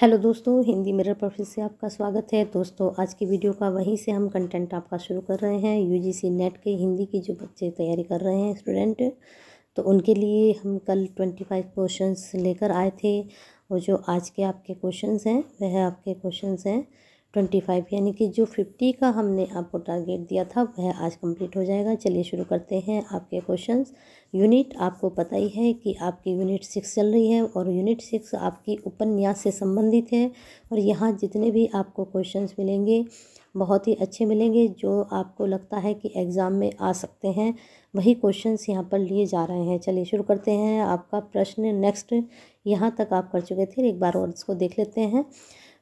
hello दोस्तों Hindi mirror पर फिर से आपका स्वागत है दोस्तों आज की वीडियो का वहीं से हम कंटेंट आपका शुरू कर रहे हैं यूजीसी नेट के हिंदी की जो बच्चे तैयारी कर रहे हैं स्टूडेंट तो उनके लिए हम कल ट्वेंटी फाइव क्वेश्चन लेकर आए थे और जो आज के आपके क्वेश्चन हैं वह आपके क्वेश्चन हैं ट्वेंटी फाइव यानी कि जो फिफ्टी का हमने आपको टारगेट दिया था वह आज कंप्लीट हो जाएगा चलिए शुरू करते हैं आपके क्वेश्चंस यूनिट आपको पता ही है कि आपकी यूनिट सिक्स चल रही है और यूनिट सिक्स आपकी उपन्यास से संबंधित है और यहाँ जितने भी आपको क्वेश्चंस मिलेंगे बहुत ही अच्छे मिलेंगे जो आपको लगता है कि एग्ज़ाम में आ सकते हैं वही क्वेश्चंस यहाँ पर लिए जा रहे हैं चलिए शुरू करते हैं आपका प्रश्न नेक्स्ट यहाँ तक आप कर चुके थे एक बार और इसको देख लेते हैं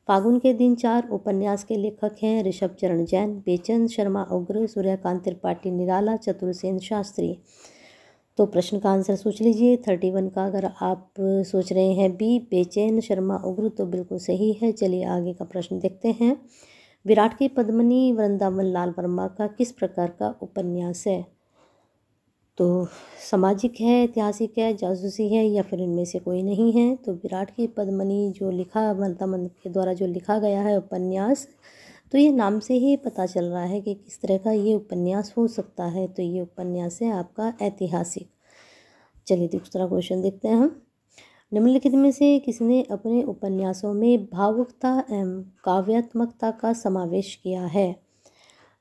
फागुन के दिन चार उपन्यास के लेखक हैं ऋषभ चरण जैन बेचंद शर्मा उग्र सूर्यकांत त्रिपाठी निराला चतुर्सेन शास्त्री तो प्रश्न का आंसर सोच लीजिए थर्टी वन का अगर आप सोच रहे हैं बी बेचैन शर्मा उग्र तो बिल्कुल सही है चलिए आगे का प्रश्न देखते हैं विराट की पद्मनी वृंदावन लाल वर्मा का किस प्रकार का उपन्यास है तो सामाजिक है ऐतिहासिक है जासूसी है या फिर इनमें से कोई नहीं है तो विराट की पद्मनी जो लिखा मंद मतलब के द्वारा जो लिखा गया है उपन्यास तो ये नाम से ही पता चल रहा है कि किस तरह का ये उपन्यास हो सकता है तो ये उपन्यास है आपका ऐतिहासिक चलिए दूसरा क्वेश्चन देखते हैं हम निम्नलिखित में से किसने अपने उपन्यासों में भावुकता एवं काव्यात्मकता का समावेश किया है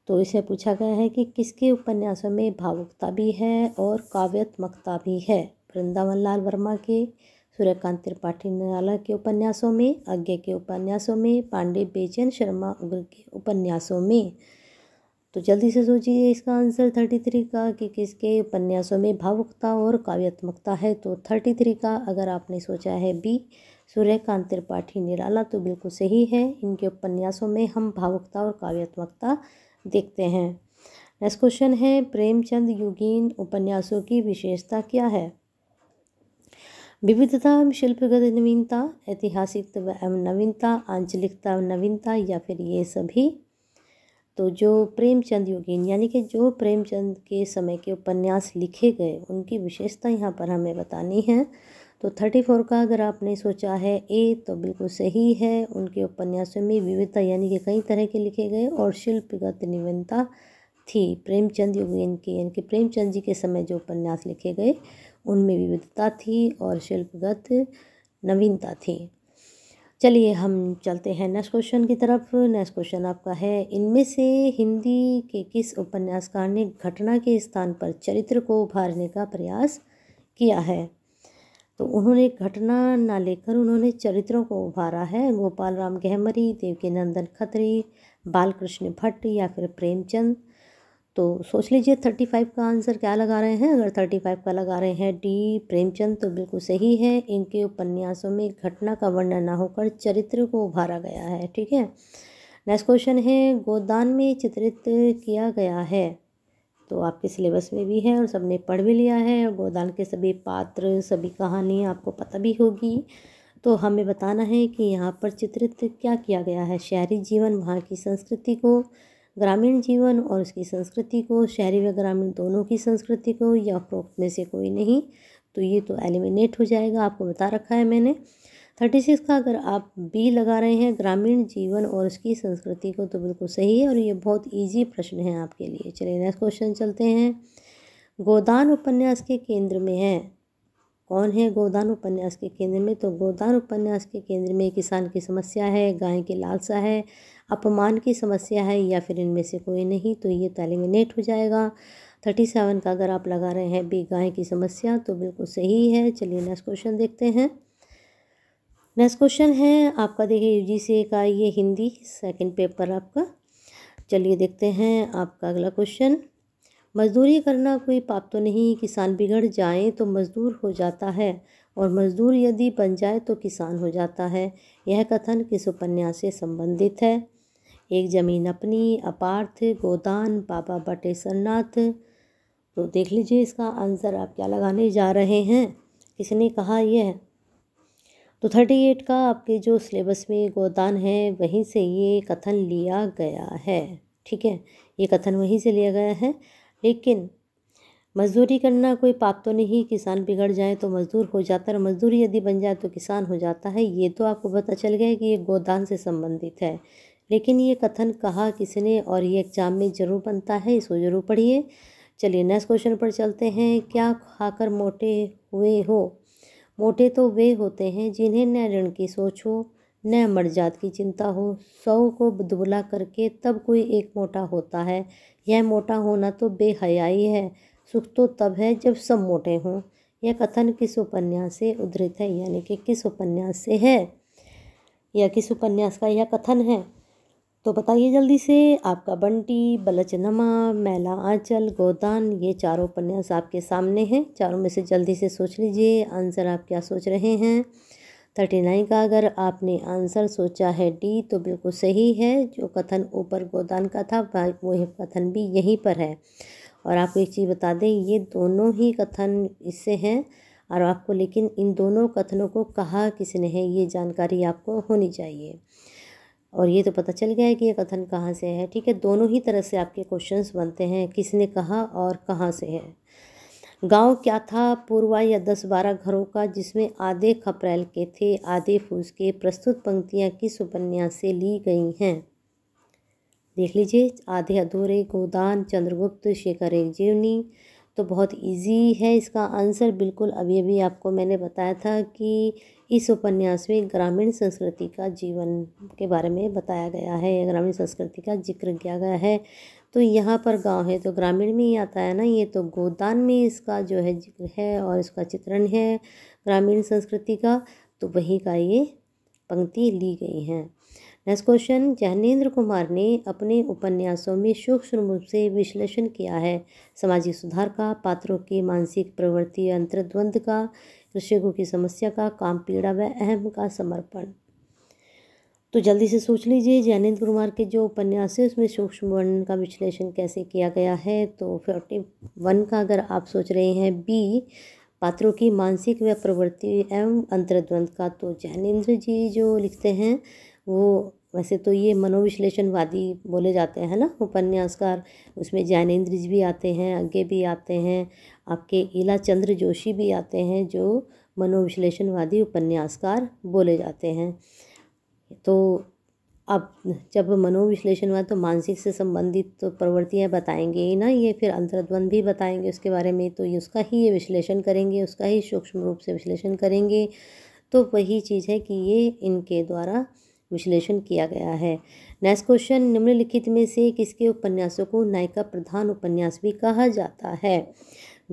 तो इसे पूछा गया है कि किसके उपन्यासों में भावुकता भी है और काव्यात्मकता भी है वृंदावन लाल वर्मा के सूर्यकांत त्रिपाठी निराला के उपन्यासों में अज्ञा के उपन्यासों में पांडे बेचैन शर्मा उग्र के उपन्यासों में तो जल्दी से सोचिए इसका आंसर थर्टी थ्री का कि किसके उपन्यासों में भावुकता और काव्यात्मकता है तो थर्टी थ्री का अगर आपने सोचा है बी सूर्यकांत त्रिपाठी निराला तो बिल्कुल सही है इनके उपन्यासों में हम भावुकता और काव्यात्मकता देखते हैं नेक्स्ट क्वेश्चन है प्रेमचंद युगीन उपन्यासों की विशेषता क्या है विविधता शिल्पगत नवीनता ऐतिहासिक एवं नवीनता आंचलिकता एवं नवीनता या फिर ये सभी तो जो प्रेमचंद योगीन यानी कि जो प्रेमचंद के समय के उपन्यास लिखे गए उनकी विशेषता यहाँ पर हमें बतानी है तो थर्टी फोर का अगर आपने सोचा है ए तो बिल्कुल सही है उनके उपन्यासों में विविधता यानी कि कई तरह के लिखे गए और शिल्पगत निवनता थी प्रेमचंद युग के यानी कि प्रेमचंद जी के समय जो उपन्यास लिखे गए उनमें विविधता थी और शिल्पगत नवीनता थी चलिए हम चलते हैं नेक्स्ट क्वेश्चन की तरफ नेक्स्ट क्वेश्चन आपका है इनमें से हिंदी के किस उपन्यासकार ने घटना के स्थान पर चरित्र को उभारने का प्रयास किया है तो उन्होंने घटना ना लेकर उन्होंने चरित्रों को उभारा है गोपाल राम गहमरी देवकी नंदन खत्री बालकृष्ण भट्ट या फिर प्रेमचंद तो सोच लीजिए थर्टी फाइव का आंसर क्या लगा रहे हैं अगर थर्टी फाइव का लगा रहे हैं डी प्रेमचंद तो बिल्कुल सही है इनके उपन्यासों में घटना का वर्णन ना होकर चरित्र को उभारा गया है ठीक है नेक्स्ट क्वेश्चन है गोदान में चित्रित किया गया है तो आपके सिलेबस में भी है और सबने पढ़ भी लिया है और गोदान के सभी पात्र सभी कहानी आपको पता भी होगी तो हमें बताना है कि यहाँ पर चित्रित क्या किया गया है शहरी जीवन वहाँ की संस्कृति को ग्रामीण जीवन और उसकी संस्कृति को शहरी व ग्रामीण दोनों की संस्कृति को या उपरोक्त में से कोई नहीं तो ये तो एलिमिनेट हो जाएगा आपको बता रखा है मैंने थर्टी सिक्स का अगर आप बी लगा रहे हैं ग्रामीण जीवन और उसकी संस्कृति को तो बिल्कुल सही है और ये बहुत ईजी प्रश्न है आपके लिए चलिए नेक्स्ट क्वेश्चन चलते हैं गोदान उपन्यास के केंद्र में है कौन है गोदान उपन्यास के केंद्र में तो गोदान उपन्यास के केंद्र में किसान की समस्या है गाय की लालसा है अपमान की समस्या है या फिर इनमें से कोई नहीं तो ये तालिंग नेट हो जाएगा थर्टी सेवन का अगर आप लगा रहे हैं बी गाय की समस्या तो बिल्कुल सही है चलिए नेक्स्ट क्वेश्चन देखते हैं नेक्स्ट क्वेश्चन है आपका देखिए यू जी सी का ये हिंदी सेकंड पेपर आपका चलिए देखते हैं आपका अगला क्वेश्चन मजदूरी करना कोई पाप तो नहीं किसान बिगड़ जाए तो मजदूर हो जाता है और मजदूर यदि बन जाए तो किसान हो जाता है यह कथन किस उपन्यास से संबंधित है एक जमीन अपनी अपार्थ गोदान बाबा बटे सरनाथ तो देख लीजिए इसका आंसर आप क्या लगाने जा रहे हैं किसने कहा यह तो थर्टी एट का आपके जो सिलेबस में गोदान है वहीं से ये कथन लिया गया है ठीक है ये कथन वहीं से लिया गया है लेकिन मजदूरी करना कोई पाप तो नहीं किसान बिगड़ जाए तो मजदूर हो जाता है और मजदूर यदि बन जाए तो किसान हो जाता है ये तो आपको पता चल गया कि ये गोदान से संबंधित है लेकिन ये कथन कहा किसने और ये एग्ज़ाम में ज़रूर बनता है इसको ज़रूर पढ़िए चलिए नेक्स्ट क्वेश्चन पर चलते हैं क्या खाकर मोटे हुए हो मोटे तो वे होते हैं जिन्हें न ऋण की सोच हो न मर्जात की चिंता हो सौ को दुबला करके तब कोई एक मोटा होता है यह मोटा होना तो बेहयाई है सुख तो तब है जब सब मोटे हों यह कथन किस उपन्यास से उद्धृत है यानी कि किस उपन्यास से है या किस उपन्यास का यह कथन है तो बताइए जल्दी से आपका बंटी बलचनमा मैला आंचल गोदान ये चारों उपन्यास आपके सामने हैं चारों में से जल्दी से सोच लीजिए आंसर आप क्या सोच रहे हैं थर्टी नाइन का अगर आपने आंसर सोचा है डी तो बिल्कुल सही है जो कथन ऊपर गोदान का था वही कथन भी यहीं पर है और आपको एक चीज़ बता दें ये दोनों ही कथन इससे हैं और आपको लेकिन इन दोनों कथनों को कहा किसने है ये जानकारी आपको होनी चाहिए और ये तो पता चल गया है कि ये कथन कहाँ से है ठीक है दोनों ही तरह से आपके क्वेश्चंस बनते हैं किसने कहा और कहाँ से है गांव क्या था पूर्वा या दस बारह घरों का जिसमें आधे खप्रैल के थे आधे फूस के प्रस्तुत पंक्तियाँ किस उपन्यास से ली गई हैं देख लीजिए आधे अधूरे गोदान चंद्रगुप्त शेखर एक जीवनी तो बहुत इजी है इसका आंसर बिल्कुल अभी अभी आपको मैंने बताया था कि इस उपन्यास में ग्रामीण संस्कृति का जीवन के बारे में बताया गया है ग्रामीण संस्कृति का जिक्र किया गया है तो यहाँ पर गांव है तो ग्रामीण में ही आता है ना ये तो गोदान में इसका जो है जिक्र है और इसका चित्रण है ग्रामीण संस्कृति का तो वहीं का ये पंक्ति ली गई हैं नेक्स्ट क्वेश्चन जैनेन्द्र कुमार ने अपने उपन्यासों में सूक्ष्म रूप से विश्लेषण किया है सामाजिक सुधार का पात्रों की मानसिक प्रवृत्ति अंतर्द्वंद का कृषकों की समस्या का काम पीड़ा व अहम का समर्पण तो जल्दी से सोच लीजिए जैनेन्द्र कुमार के जो उपन्यास है उसमें सूक्ष्म वर्णन का विश्लेषण कैसे किया गया है तो फोर्टी वन का अगर आप सोच रहे हैं बी पात्रों की मानसिक व प्रवृत्ति एवं अंतर्द्वंद का तो जैनेन्द्र जी जो लिखते हैं वो वैसे तो ये मनोविश्लेषणवादी बोले जाते हैं ना उपन्यासकार उसमें जैनेन्द्र जी भी आते हैं अज्ञे भी आते हैं आपके इला चंद्र जोशी भी आते हैं जो मनोविश्लेषणवादी उपन्यासकार बोले जाते हैं तो अब जब मनोविश्लेषणवाद तो मानसिक से संबंधित तो प्रवृत्तियाँ बताएंगे ही ना ये फिर अंतर्द्वंद भी बताएंगे उसके बारे में तो ये उसका ही ये विश्लेषण करेंगे उसका ही सूक्ष्म रूप से विश्लेषण करेंगे तो वही चीज़ है कि ये इनके द्वारा विश्लेषण किया गया है नेक्स्ट क्वेश्चन निम्नलिखित में से किसके उपन्यासों को नायिका प्रधान उपन्यास भी कहा जाता है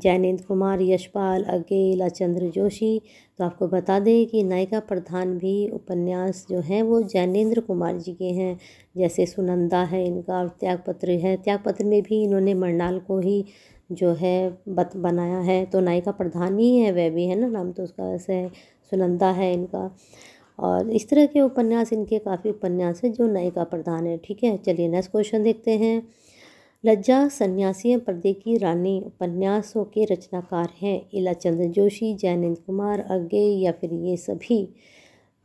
जैनेन्द्र कुमार यशपाल अकेला चंद्र जोशी तो आपको बता दें कि नायिका प्रधान भी उपन्यास जो हैं वो जैनेन्द्र कुमार जी के हैं जैसे सुनंदा है इनका और त्यागपत्र है त्यागपत्र में भी इन्होंने मरनाल को ही जो है बत बनाया है तो नायिका प्रधान ही है वह भी है ना नाम तो उसका ऐसे है सुनंदा है इनका और इस तरह के उपन्यास इनके काफ़ी उपन्यास हैं जो नायिका प्रधान है ठीक है चलिए नेक्स्ट क्वेश्चन देखते हैं लज्जा सन्यासी पर्दे की रानी उपन्यासों के रचनाकार हैं इला चंद्र जोशी जैनंद कुमार अज्ञे या फिर ये सभी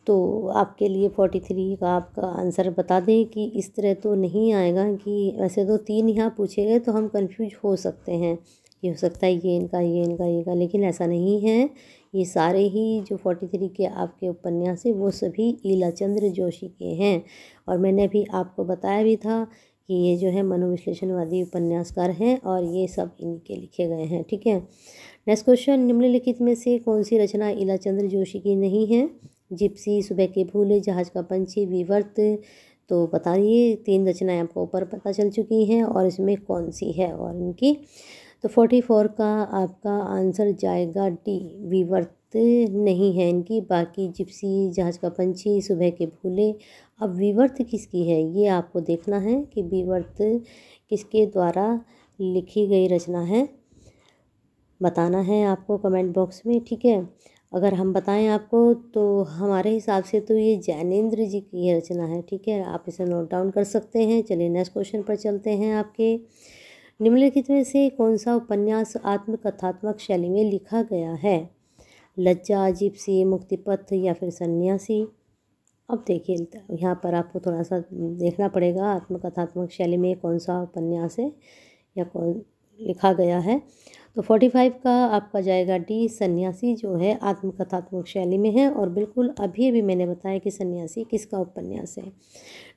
तो आपके लिए फोर्टी थ्री का आपका आंसर बता दें कि इस तरह तो नहीं आएगा कि वैसे तो तीन यहाँ पूछे गए तो हम कंफ्यूज हो सकते हैं ये हो सकता है ये इनका ये इनका ये का लेकिन ऐसा नहीं है ये सारे ही जो फोर्टी थ्री के आपके उपन्यास हैं वो सभी ईलाचंद्र जोशी के हैं और मैंने भी आपको बताया भी था कि ये जो है मनोविश्लेषणवादी उपन्यासकार हैं और ये सब इनके लिखे गए हैं ठीक है नेक्स्ट क्वेश्चन निम्नलिखित में से कौन सी रचना ईलाचंद्र चंद्र जोशी की नहीं है जिप्सी सुबह के भूले जहाज का पंछी विवर्त तो बता दिए तीन रचनाएँ आपको ऊपर पता चल चुकी हैं और इसमें कौन सी है और इनकी तो फोर्टी फोर का आपका आंसर जाएगा डी विवर्त नहीं है इनकी बाकी जिप्सी जहाज का पंछी सुबह के भूले अब विवर्त किसकी है ये आपको देखना है कि विवर्त किसके द्वारा लिखी गई रचना है बताना है आपको कमेंट बॉक्स में ठीक है अगर हम बताएं आपको तो हमारे हिसाब से तो ये जैनेन्द्र जी की रचना है ठीक है आप इसे नोट डाउन कर सकते हैं चलिए नेक्स्ट क्वेश्चन पर चलते हैं आपके निम्नलिखित में से कौन सा उपन्यास आत्मकथात्मक शैली में लिखा गया है लज्जा जिप्सी मुक्तिपथ या फिर सन्यासी अब देखिए यहाँ पर आपको थोड़ा सा देखना पड़ेगा आत्मकथात्मक शैली में कौन सा उपन्यास है या कौन लिखा गया है तो फोर्टी फाइव का आपका जाएगा डी सन्यासी जो है आत्मकथात्मक शैली में है और बिल्कुल अभी अभी मैंने बताया कि सन्यासी किसका उपन्यास है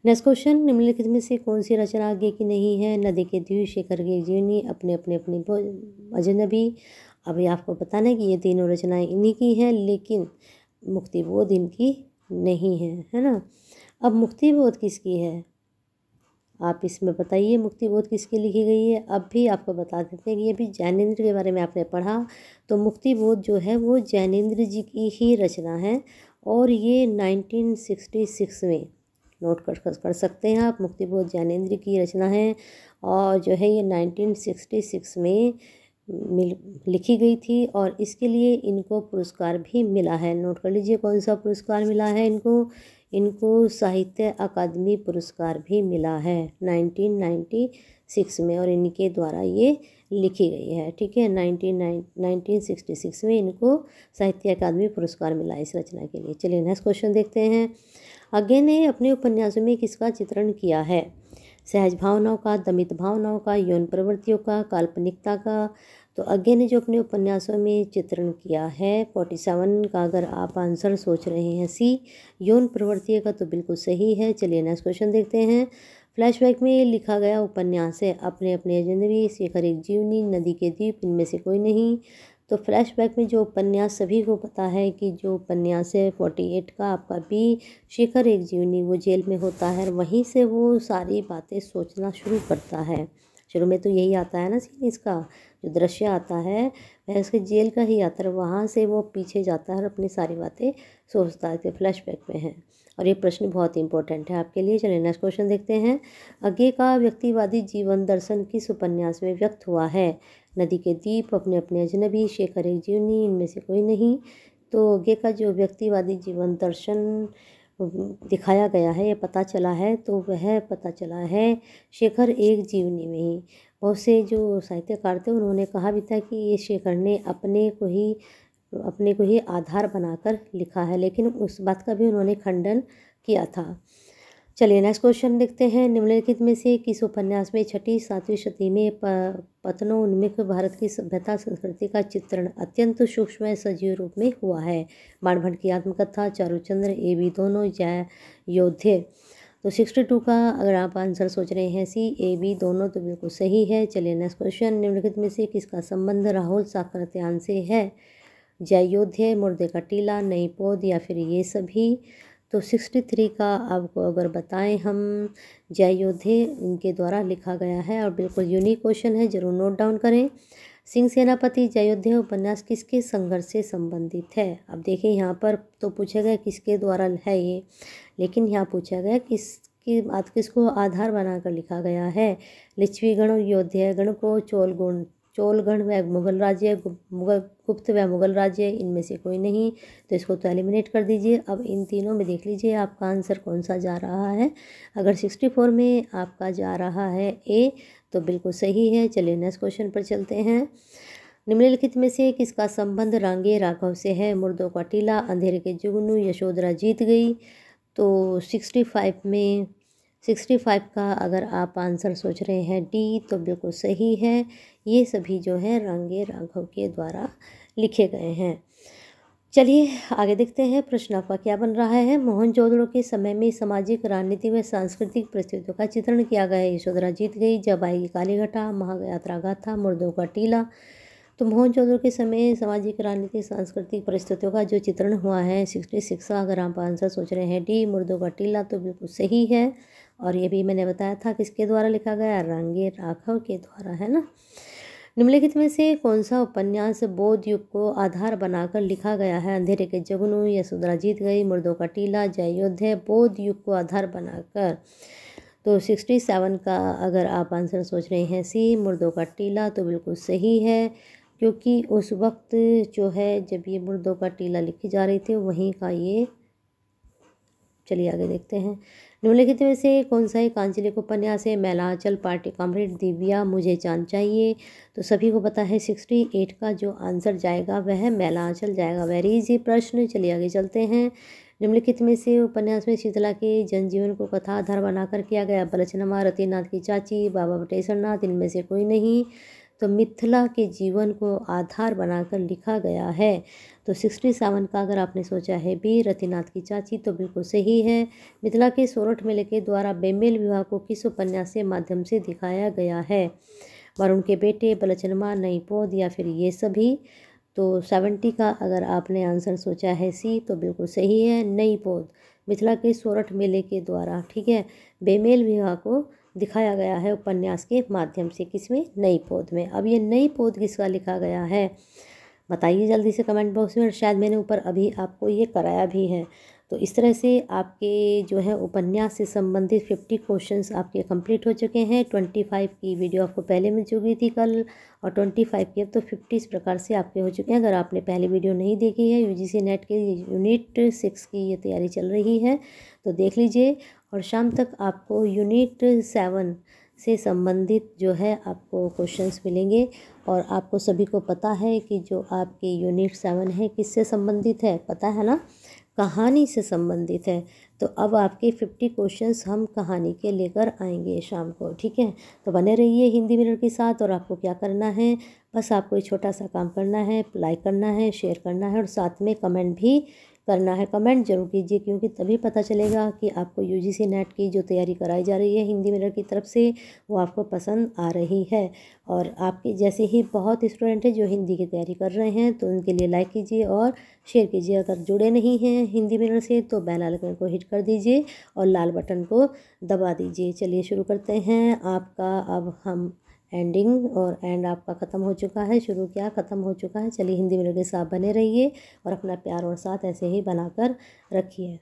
नेक्स्ट क्वेश्चन निम्नलिखित में से कौन सी रचना आगे की नहीं है नदी के द्वीप शेखर के जीवनी अपने अपने अपने अजनबी अभी आपको बताना है कि ये तीनों रचनाएँ इन्हीं की हैं लेकिन मुक्तिबोध इनकी नहीं है है ना अब मुक्तिबोध किसकी है आप इसमें बताइए मुक्ति बोध किसके लिखी गई है अब भी आपको बता देते हैं कि ये भी जैनेन्द्र के बारे में आपने पढ़ा तो मुक्ति बोध जो है वो जैनेन्द्र जी की ही रचना है और ये 1966 में नोट कर कर सकते हैं आप मुक्ति बोध जैनेन्द्र की रचना है और जो है ये 1966 में मिल लिखी गई थी और इसके लिए इनको पुरस्कार भी मिला है नोट कर लीजिए कौन सा पुरस्कार मिला है इनको इनको साहित्य अकादमी पुरस्कार भी मिला है 1996 में और इनके द्वारा ये लिखी गई है ठीक है नाइनटीन नाइनटीन सिक्सटी सिक्स में इनको साहित्य अकादमी पुरस्कार मिला इस रचना के लिए चलिए नेक्स्ट क्वेश्चन देखते हैं अज्ञे ने अपने उपन्यासों में किसका चित्रण किया है सहज भावनाओं का दमित भावनाओं का यौन प्रवृत्तियों का काल्पनिकता का तो अज्ञा ने जो अपने उपन्यासों में चित्रण किया है फोर्टी सेवन का अगर आप आंसर सोच रहे हैं सी यौन प्रवृत्ति का तो बिल्कुल सही है चलिए नेक्स्ट क्वेश्चन देखते हैं फ्लैशबैक में लिखा गया उपन्यास है अपने अपने जिंदगी शेखर एक जीवनी नदी के द्वीप इनमें से कोई नहीं तो फ्लैशबैक में जो उपन्यास सभी को पता है कि जो उपन्यास है फोर्टी एट का आपका भी शेखर एक जीवनी वो जेल में होता है और वहीं से वो सारी बातें सोचना शुरू करता है शुरू में तो यही आता है ना सीन इसका जो दृश्य आता है वह उसके जेल का ही आता है वहाँ से वो पीछे जाता है और अपनी सारी बातें सोचता है फ्लैश बैक में है और ये प्रश्न बहुत इंपॉर्टेंट है आपके लिए चलिए नेक्स्ट क्वेश्चन देखते हैं अज्ञे का व्यक्तिवादी जीवन दर्शन किस उपन्यास में व्यक्त हुआ है नदी के दीप अपने अपने अजनबी शेखर एक जीवनी इनमें से कोई नहीं तो अज्ञे का जो व्यक्तिवादी जीवन दर्शन दिखाया गया है या पता चला है तो वह पता चला है शेखर एक जीवनी में ही बहुत से जो साहित्यकार थे उन्होंने कहा भी था कि ये शेखर ने अपने को ही अपने को ही आधार बनाकर लिखा है लेकिन उस बात का भी उन्होंने खंडन किया था चलिए नेक्स्ट क्वेश्चन देखते हैं निम्नलिखित में से किस उपन्यास में छठी सातवीं सदी में पतनों उन्मुख भारत की सभ्यता संस्कृति का चित्रण अत्यंत सूक्ष्म सजीव रूप में हुआ है बाणभट्ट की आत्मकथा चारुचंद्र ए बी दोनों जय योद्धे तो सिक्सटी टू का अगर आप आंसर सोच रहे हैं सी ए बी दोनों तो बिल्कुल सही है चलिए नेक्स्ट क्वेश्चन निम्नलिखित में से किसका संबंध राहुल साकृत्यान से है जय योद्धे मुर्दे का टीला नई पौध या फिर ये सभी तो सिक्सटी थ्री का आपको अगर बताएं हम जय योद्धे उनके द्वारा लिखा गया है और बिल्कुल यूनिक क्वेश्चन है ज़रूर नोट डाउन करें सिंह सेनापति जयोध्या उपन्यास किसके संघर्ष से संबंधित है अब देखें यहाँ पर तो पूछा गया किसके द्वारा है ये लेकिन यहाँ पूछा गया किस कि किसको आधार बनाकर लिखा गया है लिच्छवी गण योध्या गण को चोल गुण चोलगढ़ व मुगल राज्य मुगल गुप्त व मुगल राज्य इनमें से कोई नहीं तो इसको तो एलिमिनेट कर दीजिए अब इन तीनों में देख लीजिए आपका आंसर कौन सा जा रहा है अगर सिक्सटी फोर में आपका जा रहा है ए तो बिल्कुल सही है चलिए नेक्स्ट क्वेश्चन पर चलते हैं निम्नलिखित में से किसका संबंध रांगे राघव से है मुर्दों का टीला अंधेरे के जुगनू यशोधरा जीत गई तो सिक्सटी फाइव में सिक्सटी फाइव का अगर आप आंसर सोच रहे हैं डी तो बिल्कुल सही है ये सभी जो है रंगे राघव के द्वारा लिखे गए हैं चलिए आगे देखते हैं प्रश्न आपका क्या बन रहा है मोहनजोदड़ो के समय में सामाजिक राजनीति में सांस्कृतिक परिस्थितियों का चित्रण किया गया है यशोधरा जीत गई जब आएगी कालीघटा महायात्रा गाथा मुर्दों का टीला तो मोहनजोदड़ो के समय सामाजिक राजनीतिक सांस्कृतिक परिस्थितियों का जो चित्रण हुआ है सिक्सटी सिक्स का अगर आप आंसर सोच रहे हैं डी मुर्दों का टीला तो बिल्कुल सही है और ये भी मैंने बताया था किसके द्वारा लिखा गया रंगे राघव के द्वारा है ना निम्नलिखित में से कौन सा उपन्यास बौद्ध युग को आधार बनाकर लिखा गया है अंधेरे के जगनू सुधरा जीत गई मुर्दों का टीला जयोध्य बौद्ध युग को आधार बनाकर तो सिक्सटी सेवन का अगर आप आंसर सोच रहे हैं सी मुर्दों का टीला तो बिल्कुल सही है क्योंकि उस वक्त जो है जब ये मुर्दों का टीला लिखी जा रही थी वहीं का ये चलिए आगे देखते हैं निम्नलिखित में से कौन सा एक कांचलिक उपन्यास है मैलाचल पार्टी कॉम्रेड दिव्या मुझे चांद चाहिए तो सभी को पता है सिक्सटी एट का जो आंसर जाएगा वह मैलाचल जाएगा वेरी इजी प्रश्न चलिए आगे चलते हैं निम्नलिखित में से उपन्यास में शीतला के जनजीवन को कथा आधार बनाकर किया गया बलचनमा रतिनाथ की चाची बाबा बटेश्वर नाथ इनमें से कोई नहीं तो मिथिला के जीवन को आधार बनाकर लिखा गया है तो सिक्सटी सेवन का अगर आपने सोचा है बी रतिनाथ की चाची तो बिल्कुल सही है मिथिला के सोरठ मेले के द्वारा बेमेल विवाह को किस उपन्यास के माध्यम से दिखाया गया है वरुण के बेटे बलचनमा नई पौध या फिर ये सभी तो सेवेंटी का अगर आपने आंसर सोचा है सी तो बिल्कुल सही है नई पौध मिथिला के सोरठ मेले के द्वारा ठीक है बेमेल विवाह को दिखाया गया है उपन्यास के माध्यम से किसमें नई पौध में अब ये नई पौध किसका लिखा गया है बताइए जल्दी से कमेंट बॉक्स में और शायद मैंने ऊपर अभी आपको ये कराया भी है तो इस तरह से आपके जो है उपन्यास से संबंधित फिफ्टी क्वेश्चंस आपके कंप्लीट हो चुके हैं ट्वेंटी फाइव की वीडियो आपको पहले मिल चुकी थी कल और ट्वेंटी फाइव की अब तो फिफ्टी इस प्रकार से आपके हो चुके हैं अगर आपने पहले वीडियो नहीं देखी है यूजीसी नेट के यूनिट सिक्स की ये तैयारी चल रही है तो देख लीजिए और शाम तक आपको यूनिट सेवन से संबंधित जो है आपको क्वेश्चंस मिलेंगे और आपको सभी को पता है कि जो आपकी यूनिट सेवन है किससे संबंधित है पता है ना कहानी से संबंधित है तो अब आपके फिफ्टी क्वेश्चंस हम कहानी के लेकर आएंगे शाम को ठीक है तो बने रहिए हिंदी मिरर के साथ और आपको क्या करना है बस आपको एक छोटा सा काम करना है लाइक करना है शेयर करना है और साथ में कमेंट भी करना है कमेंट जरूर कीजिए क्योंकि तभी पता चलेगा कि आपको सी नेट की जो तैयारी कराई जा रही है हिंदी मिरर की तरफ से वो आपको पसंद आ रही है और आपके जैसे ही बहुत स्टूडेंट हैं जो हिंदी की तैयारी कर रहे हैं तो उनके लिए लाइक कीजिए और शेयर कीजिए अगर जुड़े नहीं हैं हिंदी मिरर से तो बेल आइकन को हिट कर दीजिए और लाल बटन को दबा दीजिए चलिए शुरू करते हैं आपका अब हम एंडिंग और एंड आपका ख़त्म हो चुका है शुरू क्या ख़त्म हो चुका है चलिए हिंदी मेलोडी से आप बने रहिए और अपना प्यार और साथ ऐसे ही बनाकर रखिए